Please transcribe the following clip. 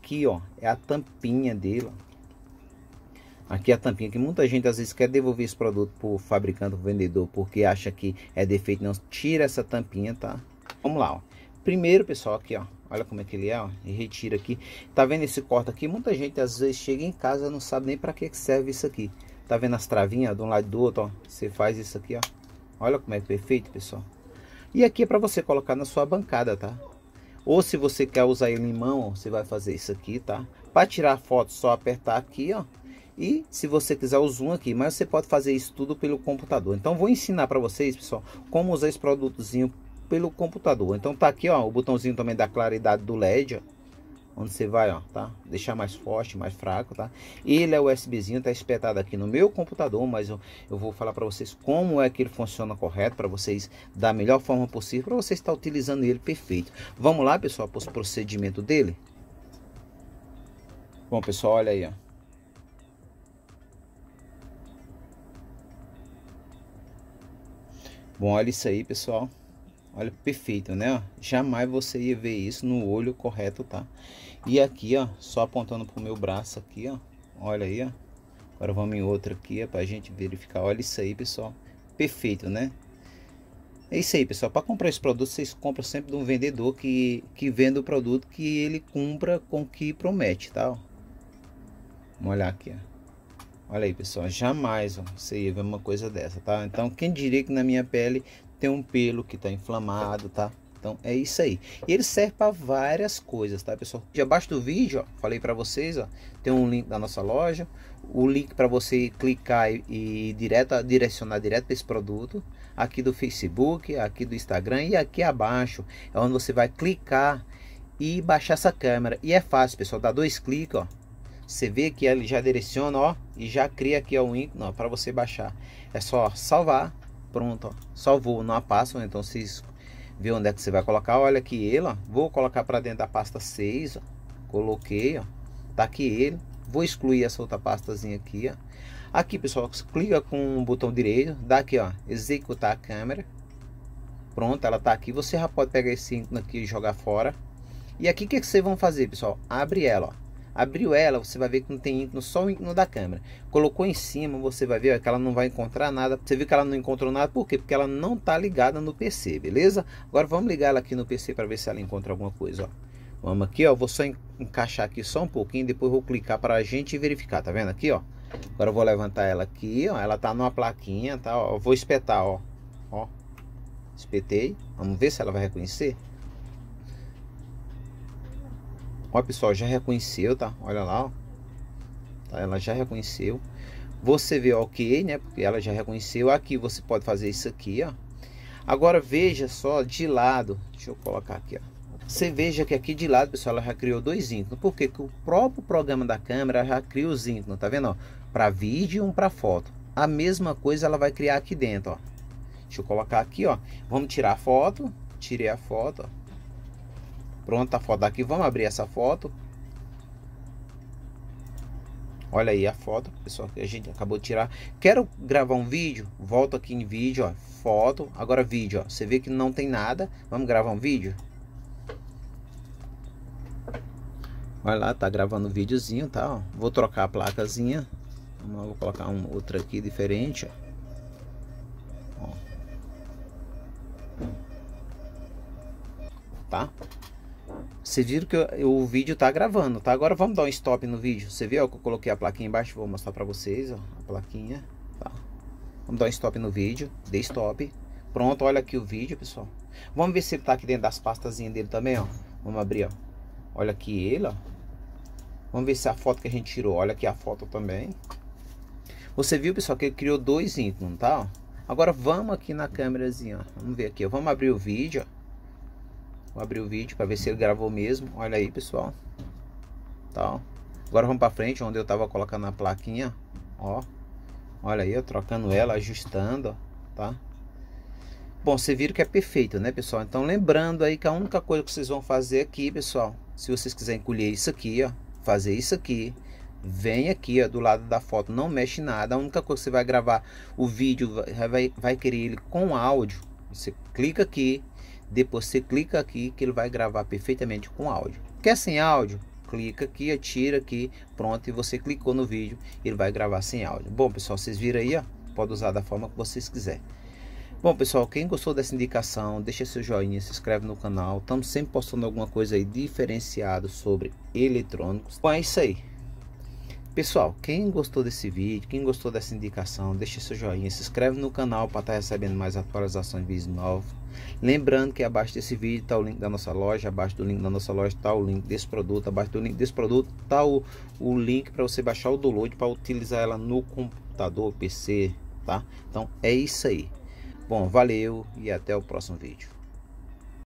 Aqui, ó, é a tampinha dele. Aqui é a tampinha que muita gente às vezes quer devolver esse produto pro fabricante, pro vendedor, porque acha que é defeito. Não, tira essa tampinha, tá? Vamos lá, ó. Primeiro, pessoal, aqui, ó. Olha como é que ele é, ó. E retira aqui. Tá vendo esse corte aqui? Muita gente às vezes chega em casa não sabe nem para que serve isso aqui. Tá vendo as travinhas de um lado e do outro, ó? Você faz isso aqui, ó. Olha como é perfeito, pessoal. E aqui é para você colocar na sua bancada, tá? Ou se você quer usar ele em mão, você vai fazer isso aqui, tá? Para tirar foto, só apertar aqui, ó. E se você quiser o zoom aqui, mas você pode fazer isso tudo pelo computador. Então vou ensinar para vocês, pessoal, como usar esse produtozinho pelo computador. Então tá aqui, ó, o botãozinho também da claridade do LED, ó onde você vai, ó, tá? Deixar mais forte, mais fraco, tá? Ele é USBzinho, tá espetado aqui no meu computador, mas eu, eu vou falar para vocês como é que ele funciona correto, para vocês da melhor forma possível, para vocês estar tá utilizando ele perfeito. Vamos lá, pessoal, para o procedimento dele? Bom, pessoal, olha aí, ó. Bom, olha isso aí, pessoal. Olha, perfeito, né? Jamais você ia ver isso no olho correto, tá? E aqui, ó, só apontando pro meu braço aqui, ó. Olha aí, ó. Agora vamos em outra aqui, é pra gente verificar. Olha isso aí, pessoal. Perfeito, né? É isso aí, pessoal. Para comprar esse produto, vocês compram sempre de um vendedor que, que vende o produto que ele cumpra com o que promete, tá? Ó. Vamos olhar aqui, ó. Olha aí, pessoal, jamais ó, você ia ver uma coisa dessa, tá? Então, quem diria que na minha pele tem um pelo que tá inflamado, tá? Então é isso aí. E ele serve para várias coisas, tá, pessoal? E abaixo do vídeo, ó, falei para vocês, ó, tem um link da nossa loja, o link para você clicar e, e direto, direcionar direto para esse produto, aqui do Facebook, aqui do Instagram e aqui abaixo é onde você vai clicar e baixar essa câmera. E é fácil, pessoal, dá dois cliques, ó. Você vê que ele já direciona, ó, e já cria aqui ó, o link, para você baixar. É só salvar, pronto, ó. salvou, não passa, então vocês Vê onde é que você vai colocar. Olha aqui ele, ó. Vou colocar para dentro da pasta 6, ó. Coloquei, ó. Tá aqui ele. Vou excluir essa outra pastazinha aqui, ó. Aqui, pessoal, clica com o botão direito. Dá aqui, ó. Executar a câmera. Pronto, ela tá aqui. Você já pode pegar esse aqui e jogar fora. E aqui, o que, que vocês vão fazer, pessoal? Abre ela, ó. Abriu ela, você vai ver que não tem ícone, só o ícone da câmera. Colocou em cima, você vai ver ó, que ela não vai encontrar nada. Você viu que ela não encontrou nada, por quê? Porque ela não está ligada no PC, beleza? Agora vamos ligar ela aqui no PC para ver se ela encontra alguma coisa, ó. Vamos aqui, ó, vou só encaixar aqui só um pouquinho, depois vou clicar para a gente verificar, tá vendo aqui, ó? Agora eu vou levantar ela aqui, ó, ela tá numa plaquinha, tá? Ó, vou espetar, ó, ó, espetei, vamos ver se ela vai reconhecer. Ó, pessoal, já reconheceu, tá? Olha lá, ó. Tá? Ela já reconheceu. Você vê OK, né? Porque ela já reconheceu. Aqui você pode fazer isso aqui, ó. Agora veja só de lado. Deixa eu colocar aqui, ó. Você veja que aqui de lado, pessoal, ela já criou dois ícones. Por quê? Porque o próprio programa da câmera já cria os ícones, tá vendo? Para vídeo e um para foto. A mesma coisa ela vai criar aqui dentro, ó. Deixa eu colocar aqui, ó. Vamos tirar a foto. Tirei a foto, ó pronta a tá foto daqui. Vamos abrir essa foto. Olha aí a foto, pessoal, que a gente acabou de tirar. Quero gravar um vídeo? Volto aqui em vídeo, ó. Foto, agora vídeo, ó. Você vê que não tem nada. Vamos gravar um vídeo? Vai lá, tá gravando o videozinho, tá? Ó. Vou trocar a placazinha. Vou colocar uma outra aqui diferente, ó. Tá? Vocês viram que eu, o vídeo tá gravando, tá? Agora vamos dar um stop no vídeo. Você viu que eu coloquei a plaquinha embaixo? Vou mostrar pra vocês, ó, a plaquinha. Tá? Vamos dar um stop no vídeo. Dei stop. Pronto, olha aqui o vídeo, pessoal. Vamos ver se ele tá aqui dentro das pastazinhas dele também, ó. Vamos abrir, ó. Olha aqui ele, ó. Vamos ver se a foto que a gente tirou. Olha aqui a foto também. Você viu, pessoal, que ele criou dois ícones, tá? Agora vamos aqui na câmerazinha, ó. Vamos ver aqui, ó. Vamos abrir o vídeo, ó. Vou abrir o vídeo para ver se ele gravou mesmo. Olha aí, pessoal. Tá, Agora vamos para frente, onde eu tava colocando a plaquinha, ó. Olha aí, ó, trocando ela, ajustando, ó, tá? Bom, você viram que é perfeito, né, pessoal? Então, lembrando aí que a única coisa que vocês vão fazer aqui, pessoal, se vocês quiserem colher isso aqui, ó, fazer isso aqui, vem aqui, ó, do lado da foto, não mexe nada. A única coisa que você vai gravar o vídeo, vai, vai querer ele com áudio, você clica aqui, depois você clica aqui que ele vai gravar perfeitamente com áudio. Quer sem áudio? Clica aqui, atira aqui, pronto, e você clicou no vídeo, ele vai gravar sem áudio. Bom, pessoal, vocês viram aí, ó? Pode usar da forma que vocês quiserem. Bom, pessoal, quem gostou dessa indicação, deixa seu joinha, se inscreve no canal. Estamos sempre postando alguma coisa aí diferenciada sobre eletrônicos. Bom, é isso aí. Pessoal, quem gostou desse vídeo, quem gostou dessa indicação, deixa seu joinha, se inscreve no canal para estar tá recebendo mais atualizações de vídeos novos. Lembrando que abaixo desse vídeo está o link da nossa loja, abaixo do link da nossa loja está o link desse produto, abaixo do link desse produto está o, o link para você baixar o download para utilizar ela no computador, PC, tá? Então é isso aí. Bom, valeu e até o próximo vídeo.